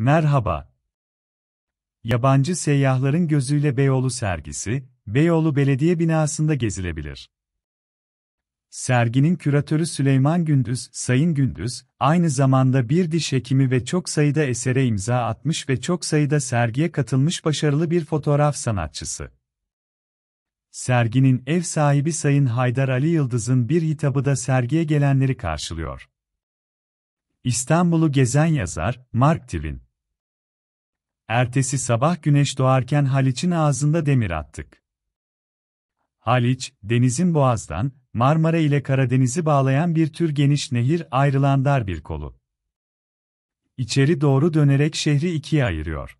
Merhaba. Yabancı seyyahların gözüyle Beyoğlu sergisi, Beyoğlu Belediye binasında gezilebilir. Serginin küratörü Süleyman Gündüz, Sayın Gündüz, aynı zamanda bir diş hekimi ve çok sayıda esere imza atmış ve çok sayıda sergiye katılmış başarılı bir fotoğraf sanatçısı. Serginin ev sahibi Sayın Haydar Ali Yıldız'ın bir hitabı da sergiye gelenleri karşılıyor. İstanbul'u gezen yazar, Mark Twain Ertesi sabah güneş doğarken Haliç'in ağzında demir attık. Haliç, denizin boğazdan, Marmara ile Karadeniz'i bağlayan bir tür geniş nehir ayrılan dar bir kolu. İçeri doğru dönerek şehri ikiye ayırıyor.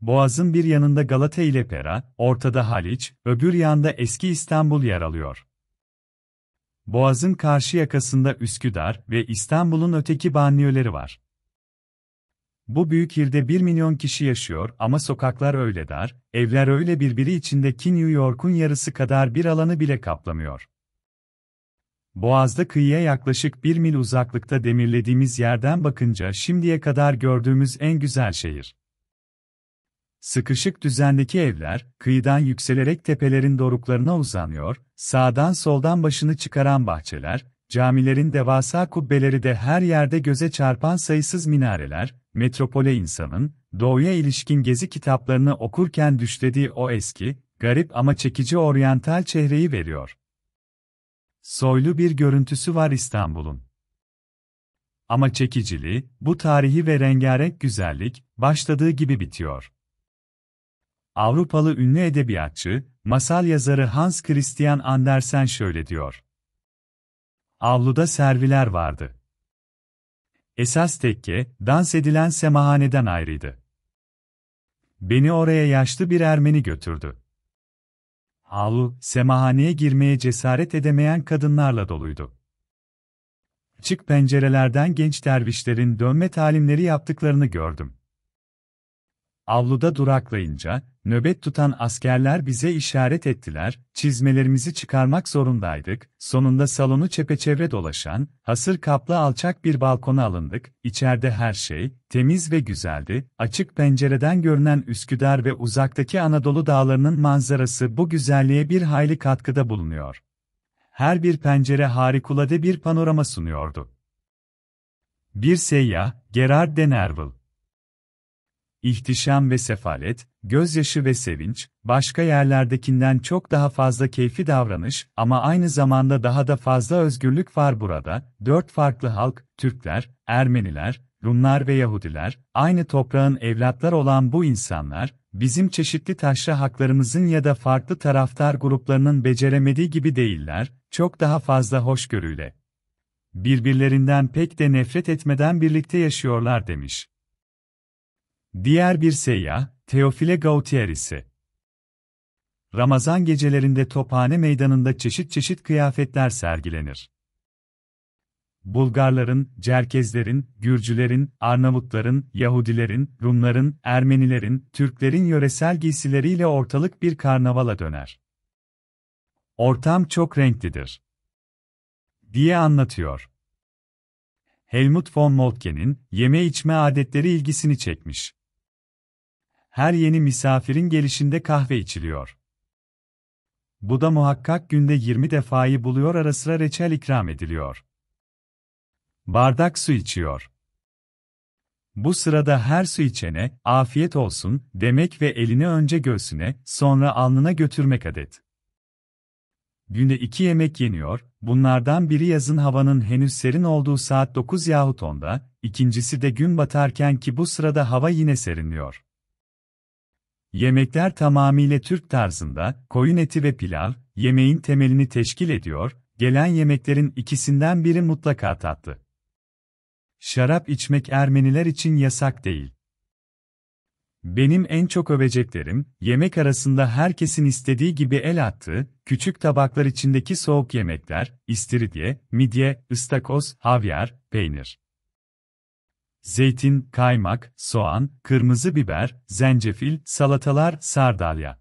Boğazın bir yanında Galata ile Pera, ortada Haliç, öbür yanda eski İstanbul yer alıyor. Boğazın karşı yakasında Üsküdar ve İstanbul'un öteki banliyöleri var. Bu büyük ilde 1 milyon kişi yaşıyor ama sokaklar öyle dar, evler öyle birbiri içindeki New York'un yarısı kadar bir alanı bile kaplamıyor. Boğaz'da kıyıya yaklaşık 1 mil uzaklıkta demirlediğimiz yerden bakınca şimdiye kadar gördüğümüz en güzel şehir. Sıkışık düzendeki evler, kıyıdan yükselerek tepelerin doruklarına uzanıyor, sağdan soldan başını çıkaran bahçeler, camilerin devasa kubbeleri de her yerde göze çarpan sayısız minareler, metropole insanın, doğuya ilişkin gezi kitaplarını okurken düşlediği o eski, garip ama çekici oryantal çehreyi veriyor. Soylu bir görüntüsü var İstanbul'un. Ama çekiciliği, bu tarihi ve rengarenk güzellik, başladığı gibi bitiyor. Avrupalı ünlü edebiyatçı, masal yazarı Hans Christian Andersen şöyle diyor. Avluda serviler vardı. Esas tekke, dans edilen semahaneden ayrıydı. Beni oraya yaşlı bir Ermeni götürdü. Halu, semahaneye girmeye cesaret edemeyen kadınlarla doluydu. Açık pencerelerden genç dervişlerin dönme talimleri yaptıklarını gördüm. Avluda duraklayınca, nöbet tutan askerler bize işaret ettiler, çizmelerimizi çıkarmak zorundaydık, sonunda salonu çepeçevre dolaşan, hasır kaplı alçak bir balkona alındık, içeride her şey, temiz ve güzeldi, açık pencereden görünen Üsküdar ve uzaktaki Anadolu dağlarının manzarası bu güzelliğe bir hayli katkıda bulunuyor. Her bir pencere harikulade bir panorama sunuyordu. Bir seyyah, Gerard de Nerval ihtişam ve sefalet, gözyaşı ve sevinç, başka yerlerdekinden çok daha fazla keyfi davranış ama aynı zamanda daha da fazla özgürlük var burada. Dört farklı halk, Türkler, Ermeniler, Rumlar ve Yahudiler, aynı toprağın evlatlar olan bu insanlar, bizim çeşitli taşra haklarımızın ya da farklı taraftar gruplarının beceremediği gibi değiller, çok daha fazla hoşgörüyle. Birbirlerinden pek de nefret etmeden birlikte yaşıyorlar demiş. Diğer bir seyyah, Teofile Gautier ise. Ramazan gecelerinde Tophane Meydanı'nda çeşit çeşit kıyafetler sergilenir. Bulgarların, Cerkezlerin, Gürcülerin, Arnavutların, Yahudilerin, Rumların, Ermenilerin, Türklerin yöresel giysileriyle ortalık bir karnavala döner. Ortam çok renklidir. Diye anlatıyor. Helmut von Moltke'nin yeme içme adetleri ilgisini çekmiş her yeni misafirin gelişinde kahve içiliyor. Bu da muhakkak günde 20 defayı buluyor ara sıra reçel ikram ediliyor. Bardak su içiyor. Bu sırada her su içene, afiyet olsun, demek ve elini önce göğsüne, sonra alnına götürmek adet. Günde iki yemek yeniyor, bunlardan biri yazın havanın henüz serin olduğu saat 9 yahut 10'da, ikincisi de gün batarken ki bu sırada hava yine serinliyor. Yemekler tamamıyla Türk tarzında, koyun eti ve pilav, yemeğin temelini teşkil ediyor, gelen yemeklerin ikisinden biri mutlaka tatlı. Şarap içmek Ermeniler için yasak değil. Benim en çok öveceklerim, yemek arasında herkesin istediği gibi el attığı, küçük tabaklar içindeki soğuk yemekler, istiridye, midye, ıstakoz, havyar, peynir zeytin, kaymak, soğan, kırmızı biber, zencefil, salatalar, sardalya.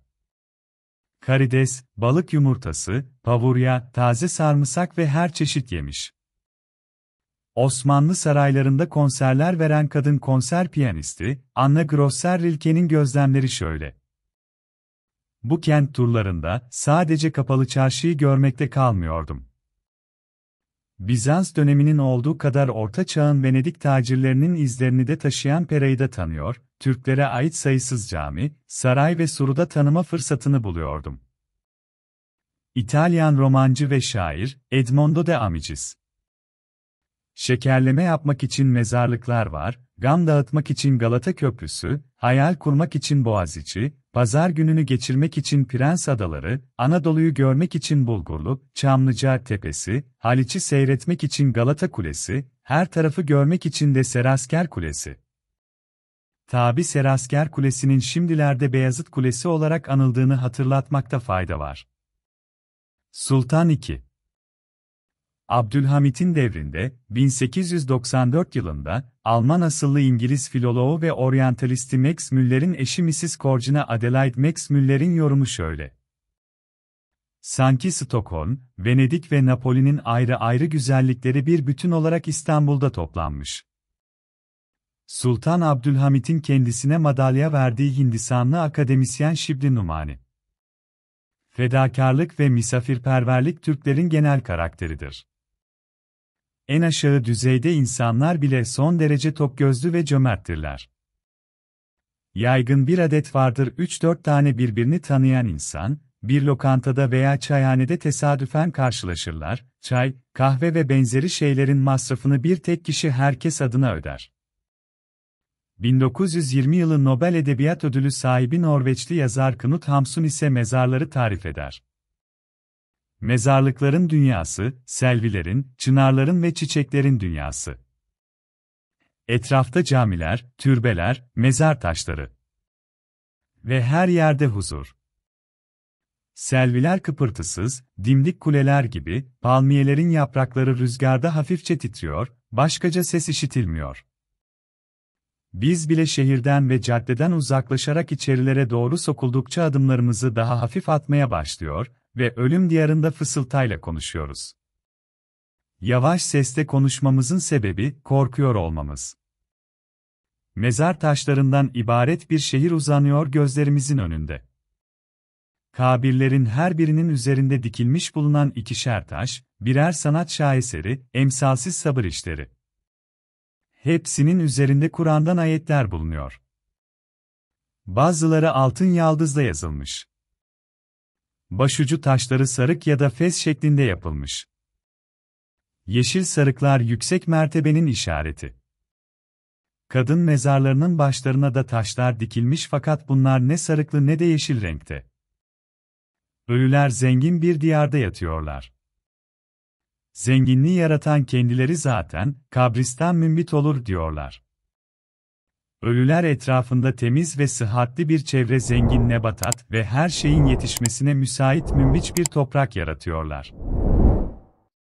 Karides, balık yumurtası, pavurya, taze sarımsak ve her çeşit yemiş. Osmanlı saraylarında konserler veren kadın konser piyanisti, Anna Grosser Rilke'nin gözlemleri şöyle. Bu kent turlarında sadece kapalı çarşıyı görmekte kalmıyordum. Bizans döneminin olduğu kadar Orta Çağ'ın Venedik tacirlerinin izlerini de taşıyan Pera'yı da tanıyor, Türklere ait sayısız cami, saray ve suruda tanıma fırsatını buluyordum. İtalyan romancı ve şair Edmondo de Amicis Şekerleme yapmak için mezarlıklar var, gam dağıtmak için Galata Köprüsü, hayal kurmak için Boğaziçi, pazar gününü geçirmek için Prens Adaları, Anadolu'yu görmek için Bulgurlu, Çamlıca Tepesi, Haliç'i seyretmek için Galata Kulesi, her tarafı görmek için de Serasker Kulesi. Tabi Serasker Kulesi'nin şimdilerde Beyazıt Kulesi olarak anıldığını hatırlatmakta fayda var. Sultan 2 Abdülhamit'in devrinde, 1894 yılında, Alman asıllı İngiliz filoloğu ve oryantalisti Max Müller'in eşi Mrs. Corgina Adelaide Max Müller'in yorumu şöyle. Sanki Stockholm, Venedik ve Napoli'nin ayrı ayrı güzellikleri bir bütün olarak İstanbul'da toplanmış. Sultan Abdülhamit'in kendisine madalya verdiği Hindistanlı akademisyen Şibli Numani. Fedakarlık ve misafirperverlik Türklerin genel karakteridir en aşağı düzeyde insanlar bile son derece top gözlü ve cömerttirler. Yaygın bir adet vardır 3-4 tane birbirini tanıyan insan, bir lokantada veya çayhanede tesadüfen karşılaşırlar, çay, kahve ve benzeri şeylerin masrafını bir tek kişi herkes adına öder. 1920 yılı Nobel Edebiyat Ödülü sahibi Norveçli yazar Knut Hamsun ise mezarları tarif eder. Mezarlıkların dünyası, selvilerin, çınarların ve çiçeklerin dünyası. Etrafta camiler, türbeler, mezar taşları. Ve her yerde huzur. Selviler kıpırtısız, dimdik kuleler gibi, palmiyelerin yaprakları rüzgarda hafifçe titriyor, başkaca ses işitilmiyor. Biz bile şehirden ve caddeden uzaklaşarak içerilere doğru sokuldukça adımlarımızı daha hafif atmaya başlıyor ve ölüm diyarında fısıltayla konuşuyoruz. Yavaş sesle konuşmamızın sebebi korkuyor olmamız. Mezar taşlarından ibaret bir şehir uzanıyor gözlerimizin önünde. Kabirlerin her birinin üzerinde dikilmiş bulunan ikişer taş, birer sanat şaheseri, emsalsiz sabır işleri. Hepsinin üzerinde Kur'an'dan ayetler bulunuyor. Bazıları altın yaldızla yazılmış. Başucu taşları sarık ya da fes şeklinde yapılmış. Yeşil sarıklar yüksek mertebenin işareti. Kadın mezarlarının başlarına da taşlar dikilmiş fakat bunlar ne sarıklı ne de yeşil renkte. Ölüler zengin bir diyarda yatıyorlar. Zenginliği yaratan kendileri zaten, kabristan mümbit olur diyorlar. Ölüler etrafında temiz ve sıhhatli bir çevre zengin nebatat ve her şeyin yetişmesine müsait mümbiç bir toprak yaratıyorlar.